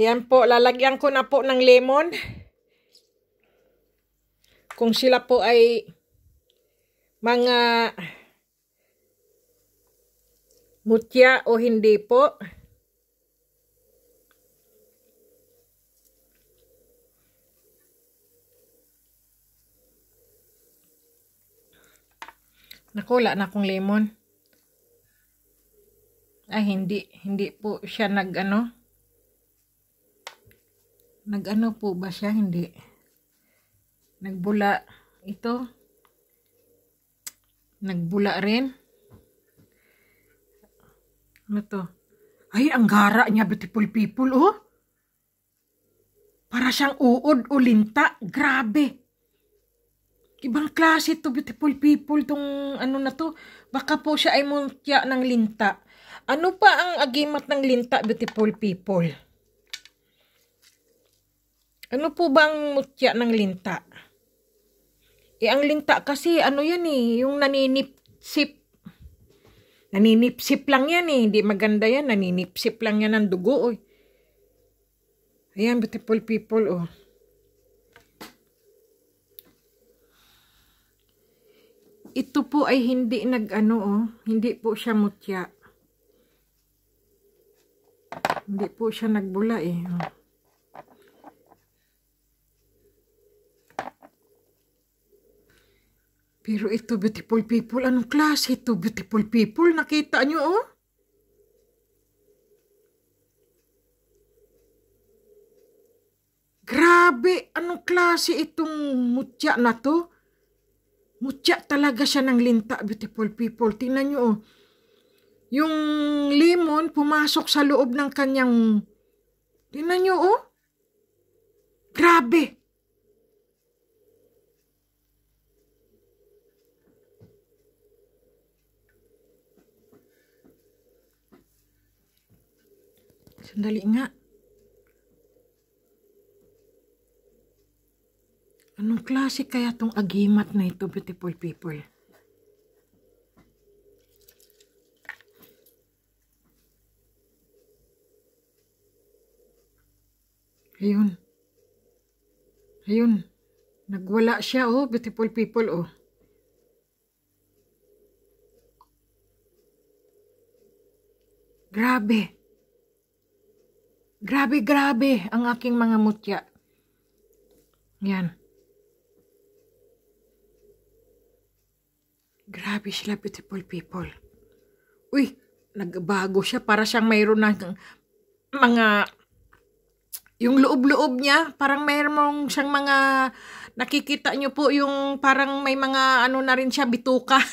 Yan po, lalagyan ko na po ng lemon. Kung sila po ay mga mutya o hindi po. Nakula na akong lemon. Ay, hindi. Hindi po siya nag, ano, nagano po ba siya? Hindi. Nagbula. Ito. Nagbula rin. Ano to? Ay, ang gara niya, beautiful people, oh. Para siyang uod o linta. Grabe. Ibang klase to, beautiful people, tong ano na to. Baka po siya ay muntya ng linta. Ano pa ang agimat ng linta, beautiful people? Ano po bang mutya ng linta? Eh, ang linta kasi, ano yan eh, yung naninipsip. Naninipsip lang yan eh. Hindi maganda yan. Naninipsip lang yan ng dugo. Oh. Ayan, beautiful people, oh. Ito po ay hindi nag-ano, oh. Hindi po siya mutya. Hindi po siya nagbula, eh. Oh. Pero ito, beautiful people, anong klase ito, beautiful people? Nakita nyo, oh? Grabe, anong klase itong mutya na to? Mutya talaga siya ng linta, beautiful people. Tingnan nyo, oh. Yung limon pumasok sa loob ng kanyang... Tingnan nyo, oh. Grabe. Sandali nga. Anong klase kaya tong agimat na ito, beautiful people? Ayun. Ayun. Nagwala siya, oh, beautiful people, oh. Grabe. Grabe-grabe ang aking mga mutya. Yan. Grabe sila, beautiful people. Uy, nagbago siya para siyang mayroon ng mga yung loob-loob niya, parang mayroong siyang mga, nakikita niyo po yung parang may mga ano na rin siya, bituka.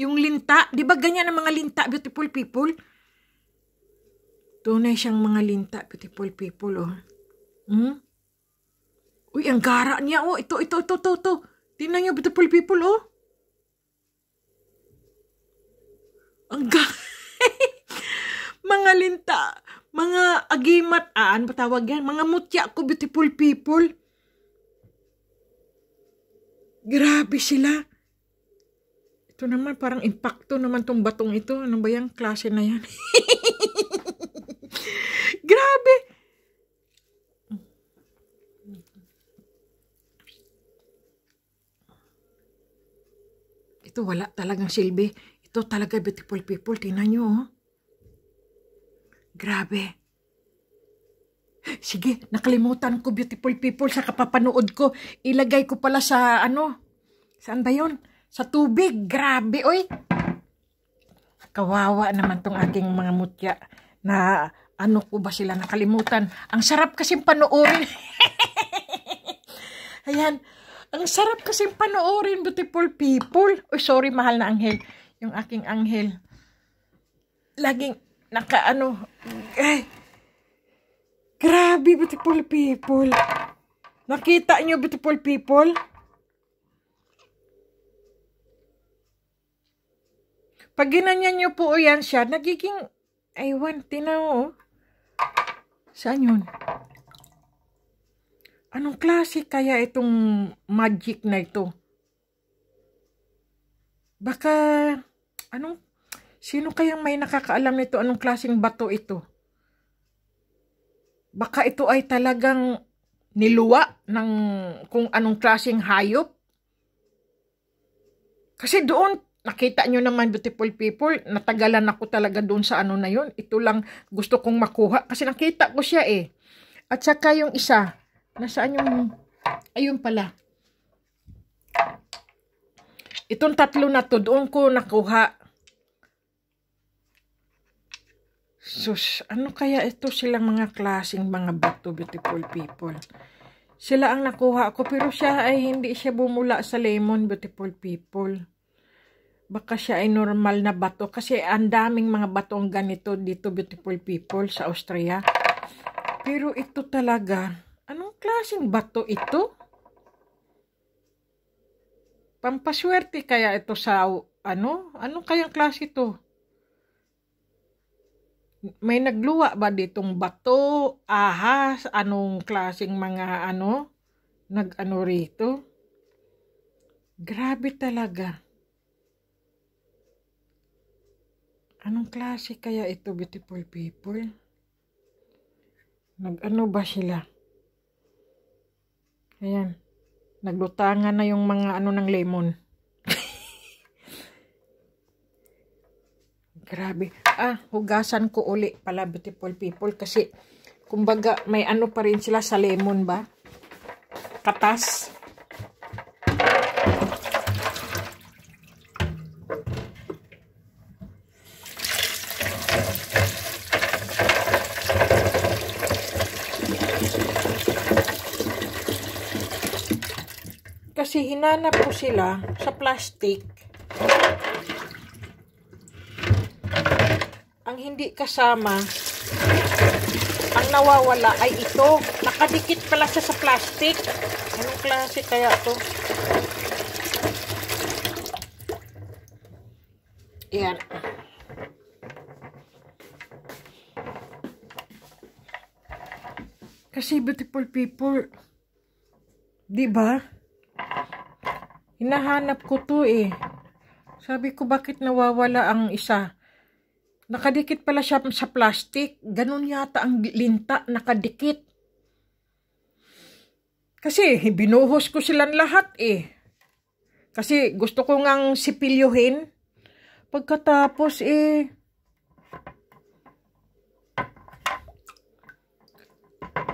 yung linta, di ba ganyan ang mga linta, beautiful people? Tunay siyang mga linta, beautiful people, oh. Hmm? Uy, ang gara niya, oh. Ito, ito, ito, ito, ito. Tingnan niyo, beautiful people, oh. Ang gara. mga linta, mga agimat, ah, ano ba tawag yan? Mga mutya ko, beautiful people. Grabe sila. Ito naman, parang impacto naman tong batong ito. Ano ba yung klase na yan? Grabe! Ito wala talagang silbi. Ito talaga beautiful people. Tingnan nyo, oh. Grabe. Sige, nakalimutan ko beautiful people sa kapapanood ko. Ilagay ko pala sa ano? Saan ba yon? Sa tubig. Grabe, oy. Kawawa naman tong aking mga mutya na ano ko ba sila nakalimutan? Ang sarap kasing panoorin. Ayan. Ang sarap kasing panoorin, beautiful people. Uy, sorry, mahal na anghel. Yung aking anghel. Laging nakaano. Ay, grabe, beautiful people. Nakita nyo, beautiful people? Pag ginanyan nyo po yan siya, nagiging, aywan, tinaw, oh. Saan yun? Anong klase kaya itong magic na ito? Baka, anong, sino kayang may nakakaalam nito anong klaseng bato ito? Baka ito ay talagang niluwa ng kung anong klaseng hayop? Kasi doon Nakita nyo naman, beautiful people, natagalan ako talaga doon sa ano na yon. Ito lang gusto kong makuha kasi nakita ko siya eh. At saka yung isa, nasaan yung, ayun pala. Itong tatlo na to, doon ko nakuha. Sus, ano kaya ito silang mga klasing mga bato, beautiful people? Sila ang nakuha ko, pero siya ay hindi siya bumula sa lemon, beautiful people baka siya ay normal na bato kasi ang daming mga batong ganito dito beautiful people sa Austria pero ito talaga anong klaseng bato ito pampaswerte kaya ito sa ano anong kayang klase ito may nagluwa ba ditong bato ahas anong klaseng mga ano nag ano rito grabe talaga Anong klase kaya ito, beautiful people? Nag-ano ba sila? Ayan. Naglutangan na yung mga ano ng lemon. Grabe. Ah, hugasan ko uli pala, beautiful people. Kasi, kumbaga, may ano pa rin sila sa lemon ba? Katas. Kasi hinanap ko sila sa plastic. Ang hindi kasama, ang nawawala ay ito. Nakadikit pala siya sa plastic. Anong klase kaya to? Ayan. Kasi beautiful people, di ba? Hinahanap ko to eh. Sabi ko, bakit nawawala ang isa? Nakadikit pala siya sa plastic. Ganun yata ang linta, nakadikit. Kasi binuhos ko silang lahat eh. Kasi gusto ko ngang sipilyuhin. Pagkatapos eh,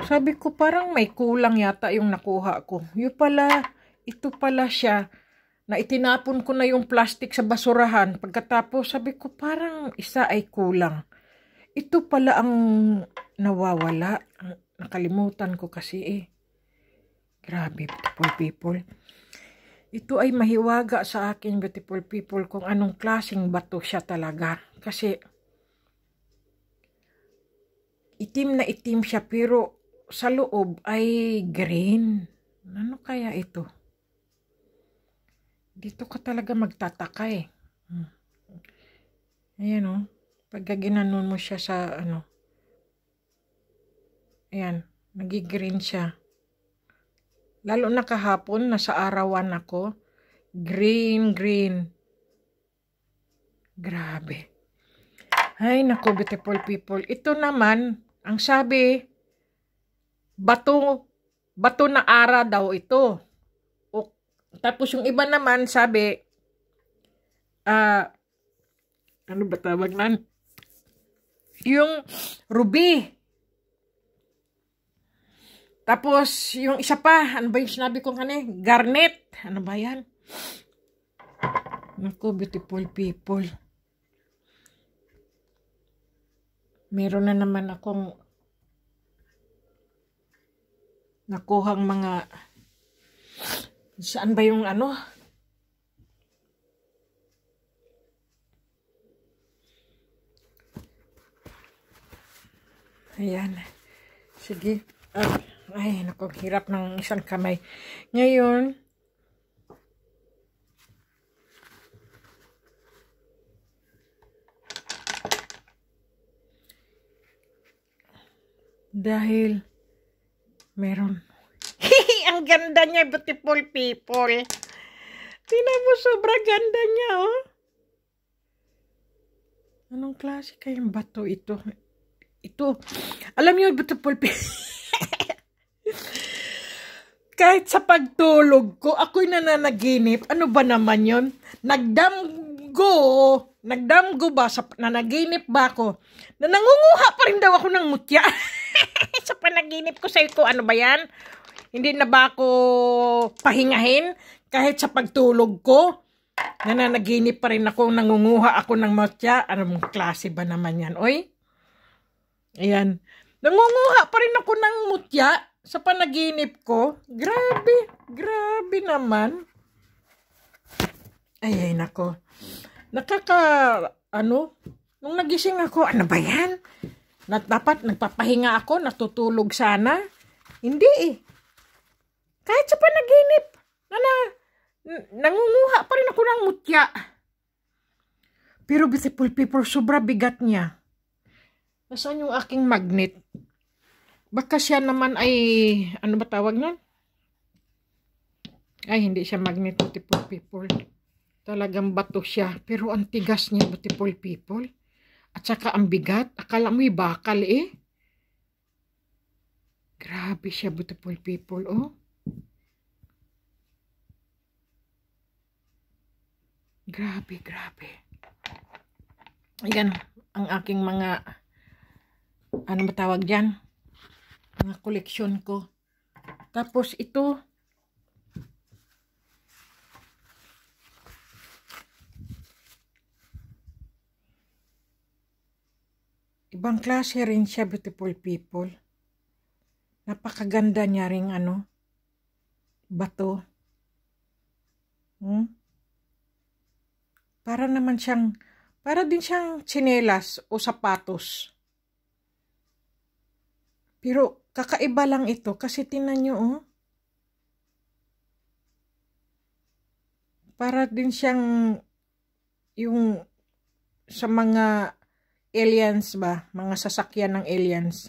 sabi ko parang may kulang yata yung nakuha ko. Yung pala, ito pala siya na itinapon ko na yung plastic sa basurahan. Pagkatapos sabi ko parang isa ay kulang. Ito pala ang nawawala. Nakalimutan ko kasi eh. Grabe, beautiful people. Ito ay mahiwaga sa akin, beautiful people, kung anong klasing bato siya talaga. Kasi itim na itim siya pero sa loob ay green. Ano kaya ito? dito ka talaga magtataka eh. Hmm. Ayan o. Oh. Pagka ginanon mo siya sa ano. Ayan. Nagigreen siya. Lalo na kahapon, nasa arawan ako. Green, green. Grabe. Ay, naku, beautiful people. Ito naman, ang sabi, bato, bato na ara daw ito. Tapos yung iba naman sabi, ah, uh, ano ba tawag nan? Yung ruby. Tapos, yung isa pa, ano ba yung sinabi ko kanina? Garnet. Ano ba yan? Naku, beautiful people. Meron na naman akong nakuhang mga Saan ba yung ano? Ayan. Sige. Ah, ay, naku, hirap ng isang kamay. Ngayon, dahil meron ang ganda niya, beautiful people. Tingnan mo, sobrang ganda niya, oh. Anong klase kayong bato ito? Ito. Alam niyo, beautiful people. Kahit sa pagtulog ko, ako'y nananaginip. Ano ba naman yon? Nagdamgo. Nagdamgo ba? Sa, nanaginip ba ako? Na nangunguha pa rin daw ako ng mutya. sa panaginip ko sa'yo ko, ano ba yan? Hindi na ba ako pahingahin kahit sa pagtulog ko? Nananaginip pa rin ako, nangunguha ako ng matya. Anong klase ba naman yan, oy? Ayan. Nangunguha pa rin ako ng mutya sa panaginip ko. Grabe, grabe naman. Ay, ay, nako. Nakaka, ano, nung nagising ako, ano ba yan? dapat nagpapahinga ako, natutulog sana. Hindi eh. Kahit sa panaginip, na, na nangunguha pa rin ako ng mutya. Pero beautiful people, sobra bigat niya. Nasaan yung aking magnet? Baka siya naman ay, ano ba tawag nun? Ay, hindi siya magnet, beautiful people. Talagang bato siya. Pero ang tigas niya, beautiful people. At saka ang bigat. Akala mo'y bakal eh. Grabe siya, beautiful people, oh. Grabe, grabe. Ayan, ang aking mga, ano matawag dyan? Mga koleksyon ko. Tapos ito, ibang klase rin siya, beautiful people. Napakaganda niya ring ano, bato. Hmm? Para naman siyang, para din siyang tsinelas o sapatos. Pero kakaiba lang ito kasi tinan nyo oh. Para din siyang yung sa mga aliens ba, mga sasakyan ng aliens.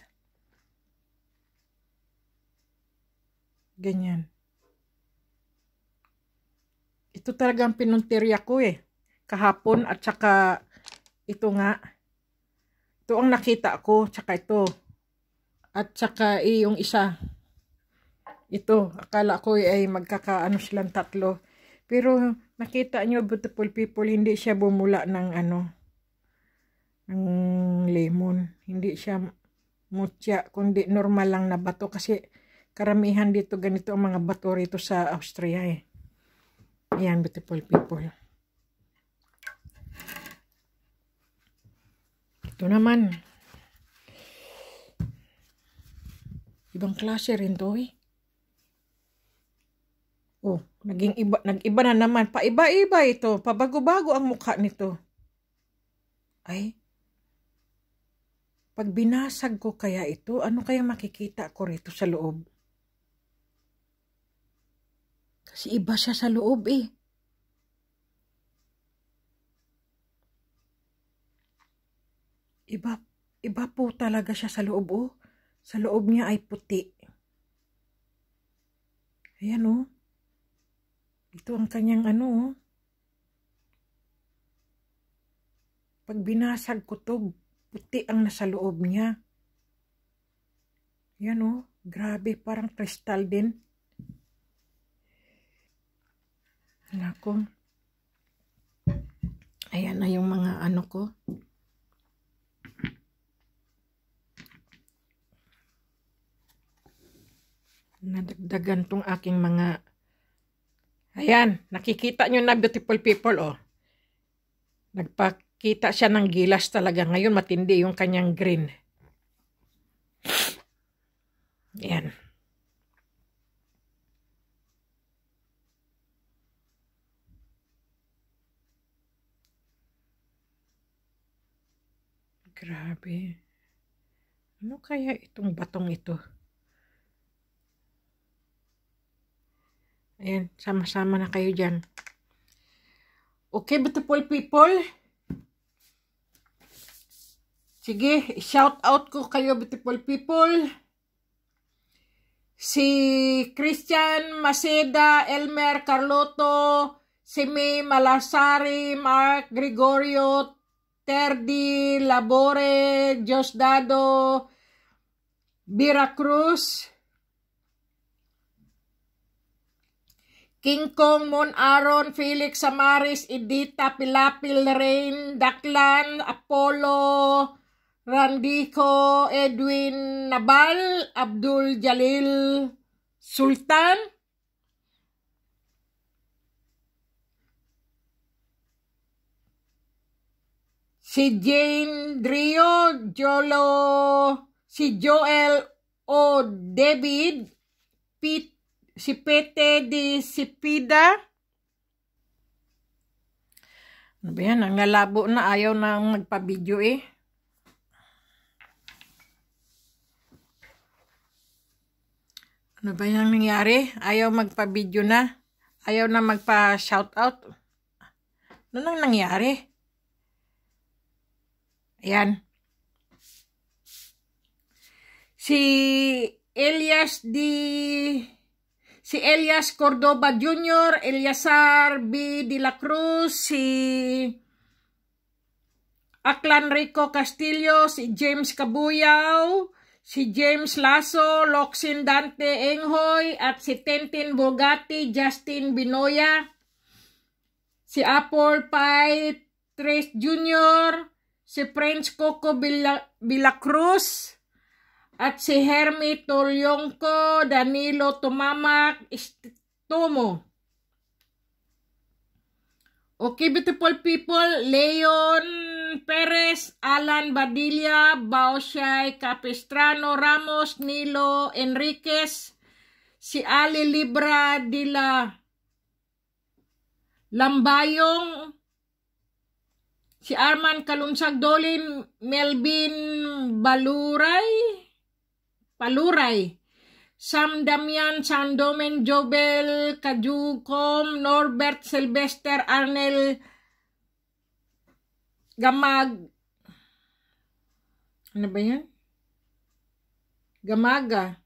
Ganyan. Ito talaga ang pinuntirya ko eh kahapon at saka ito nga. Ito ang nakita ko, saka ito. At saka eh, yung isa. Ito, akala ko ay eh, magkakaano silang tatlo. Pero nakita nyo beautiful people, hindi siya bumula ng ano, ng lemon. Hindi siya mutya, kundi normal lang na bato. Kasi karamihan dito ganito ang mga bato rito sa Austria eh. Ayan, beautiful people. Ito naman. Ibang klase rin to eh. Oh, naging iba, nag-iba na naman. Paiba-iba ito. Pabago-bago ang mukha nito. Ay, pag binasag ko kaya ito, ano kaya makikita ko rito sa loob? Kasi iba siya sa loob eh. Iba, iba po talaga siya sa loob, oh. Sa loob niya ay puti. Ayan, oh. Ito ang kanyang ano, oh. Pag binasag ko to, puti ang nasa loob niya. Ayan, oh, grabe, parang kristal din. Hala Ayan na yung mga ano ko. nadagdagan tong aking mga ayan, nakikita nyo na beautiful people oh nagpakita siya ng gilas talaga ngayon matindi yung kanyang green ayan grabe ano kaya itong batong ito Ayan, sama-sama na kayo dyan. Okay, beautiful people? Sige, shout out ko kayo, beautiful people. Si Christian Maceda, Elmer Carlotto, si May Malasari, Mark Gregorio, Terdi Labore, Diosdado, Vera Cruz, King Kong, Mon Aron, Felix Samaris, Edita, Pilapil, Rain, Daklan, Apollo, Randico, Edwin Nabal, Abdul Jalil, Sultan, si Jane Drio, Jolo, si Joel O. David, Pete si Pete de Sipida. Ano ba yan? Ang nalabo na. Ayaw na magpa-video eh. Ano ba yung nangyari? Ayaw magpa-video na. Ayaw na magpa-shoutout. Ano nang nangyari? Ayan. Si Elias D si Elias Cordoba Jr., Eliasar B. De La Cruz, si Aklan Rico Castillo, si James Cabuyao, si James Lasso, Loxin Dante Enghoy, at si Tentin Bogati, Justin Binoya, si Apple Pie Trace Jr., si Prince Coco Villacruz, Bila at si Hermi Tolyonko, Danilo Tumamak, Tumo. Okay, beautiful people, Leon Perez, Alan Badilla, Baoshay Capistrano, Ramos, Nilo Enriquez, si Ali Libra de Lambayong, si Arman Kalunsag Dolin, Melvin Baluray, Paluray, Sam Damian, Sam Jobel, Kajukom, Norbert, Sylvester, Arnel, Gamag, ano ba yan? Gamaga.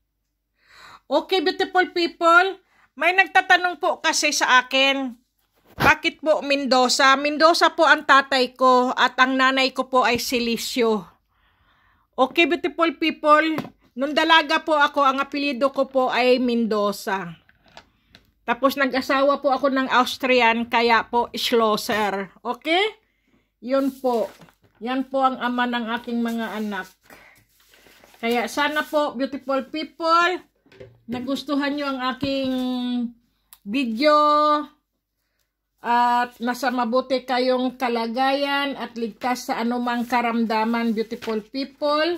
Okay, beautiful people. May nagtatanong po kasi sa akin, bakit po Mendoza? Mendoza po ang tatay ko at ang nanay ko po ay Silisyo. Okay, beautiful people. Nung dalaga po ako, ang apelido ko po ay Mendoza. Tapos nag-asawa po ako ng Austrian, kaya po Schlosser. Okay? Yun po. Yan po ang ama ng aking mga anak. Kaya sana po, beautiful people, nagustuhan nyo ang aking video at nasa mabuti kayong kalagayan at ligtas sa anumang karamdaman, beautiful people.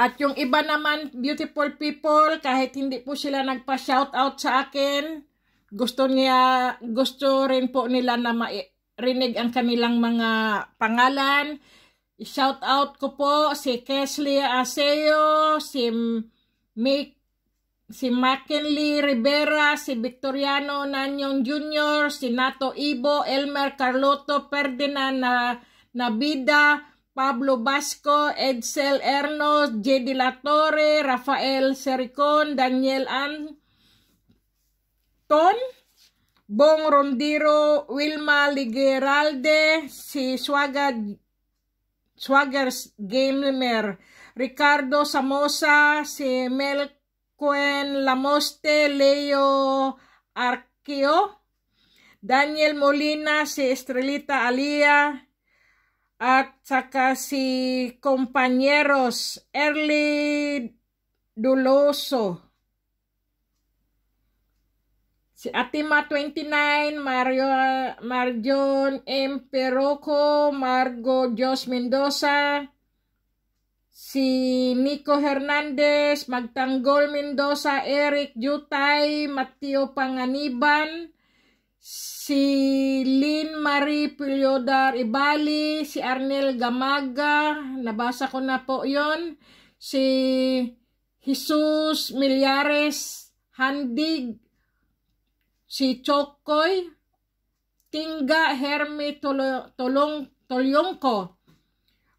At yung iba naman, beautiful people, kahit hindi po sila nagpa-shoutout sa akin, gusto niya, gusto rin po nila na marinig ang kanilang mga pangalan. I-shoutout ko po si Kesley Aseo, si Mick, si McKinley Rivera, si Victoriano Nanyon Jr., si Nato Ibo, Elmer Carlotto, Ferdinand na Nabida, Pablo Basco, Edsel Ernos, J.D. Latore, Rafael Sericon, Daniel Anton, Bong Rondiro, Wilma Ligueralde, si Suaga, Suagers Gamer, Ricardo Samosa, si Melquen Lamoste, Leo Arqueo, Daniel Molina, si Estrelita Alia, at saka si Compañeros Early Duloso. Si Atima 29, Mario, Marjon M. Peroco, Margo Jos Mendoza, si Nico Hernandez, Magtanggol Mendoza, Eric Jutay, Matteo Panganiban, si Lynn Marie Pilyodar Ibali, si Arnel Gamaga, nabasa ko na po yon si Jesus Milyares Handig, si Chokoy, Tinga Hermi Tolong Tolyongko,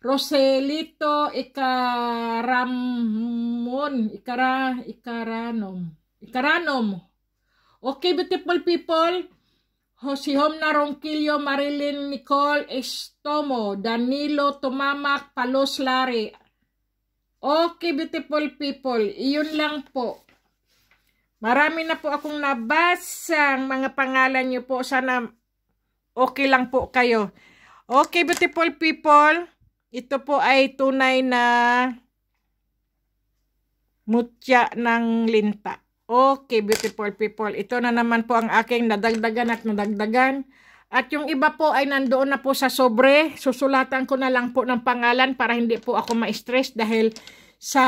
Roselito Ikaramon, Ikara, Ikaranom, Ikaranom. Okay, beautiful people si Homna Ronquillo, Marilyn Nicole Estomo, Danilo Tumamak, Palos Lari. Okay, beautiful people. Iyon lang po. Marami na po akong nabasang mga pangalan niyo po. Sana okay lang po kayo. Okay, beautiful people. Ito po ay tunay na mutya ng linta. Okay, beautiful people. Ito na naman po ang aking nadagdagan at nadagdagan. At yung iba po ay nandoon na po sa sobre. Susulatan ko na lang po ng pangalan para hindi po ako ma-stress dahil sa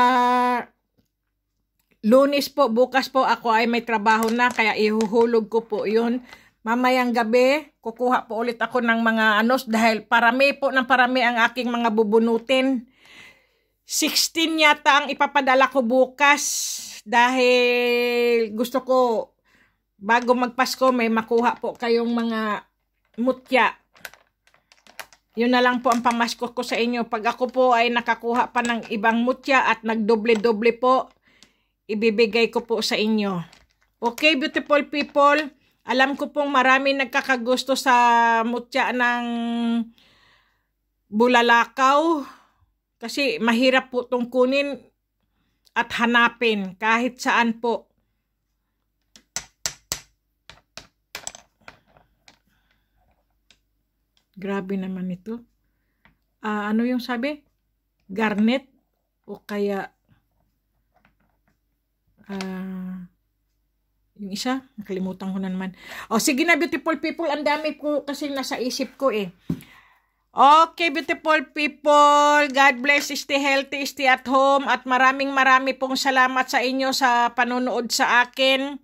lunes po, bukas po ako ay may trabaho na kaya ihuhulog ko po yun. Mamayang gabi, kukuha po ulit ako ng mga anos dahil parami po ng parami ang aking mga bubunutin. 16 yata ang ipapadala ko bukas. Dahil gusto ko bago magpasko may makuha po kayong mga mutya. Yun na lang po ang pamasko ko sa inyo. Pag ako po ay nakakuha pa ng ibang mutya at nagdoble-doble po, ibibigay ko po sa inyo. Okay, beautiful people. Alam ko pong marami nagkakagusto sa mutya ng bulalakaw. Kasi mahirap po itong kunin at hanapin kahit saan po. Grabe naman ito. Uh, ano yung sabi? Garnet o kaya uh, yung isa, nakalimutan ko na naman. O sige na beautiful people, ang dami ko kasi nasa isip ko eh. Okay, beautiful people. God bless. Stay healthy, stay at home. At maraming marami pong salamat sa inyo sa panonood sa akin.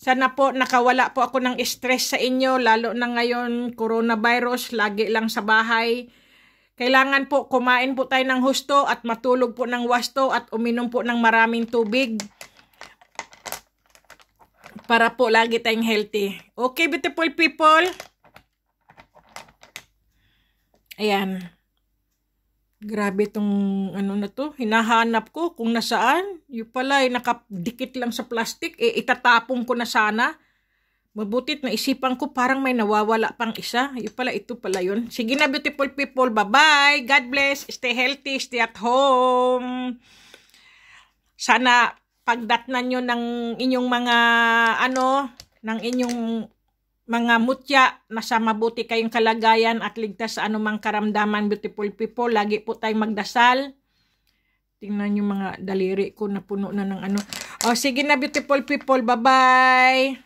Sana po nakawala po ako ng stress sa inyo. Lalo na ngayon, coronavirus, lagi lang sa bahay. Kailangan po kumain po tayo ng husto at matulog po ng wasto at uminom po ng maraming tubig para po lagi tayong healthy. Okay, beautiful people? Ayan. Grabe tong ano na to. Hinahanap ko kung nasaan. Yung pala ay nakadikit lang sa plastic. Eh, itatapong ko na sana. Mabutit naisipan ko parang may nawawala pang isa. Yung pala, ito pala yun. Sige na beautiful people. Bye-bye. God bless. Stay healthy. Stay at home. Sana pagdatnan nyo ng inyong mga ano, ng inyong mga mutya, nasa mabuti kayong kalagayan at ligtas sa anumang karamdaman, beautiful people. Lagi po tayong magdasal. Tingnan yung mga daliri ko na puno na ng ano. oh sige na, beautiful people. Bye-bye!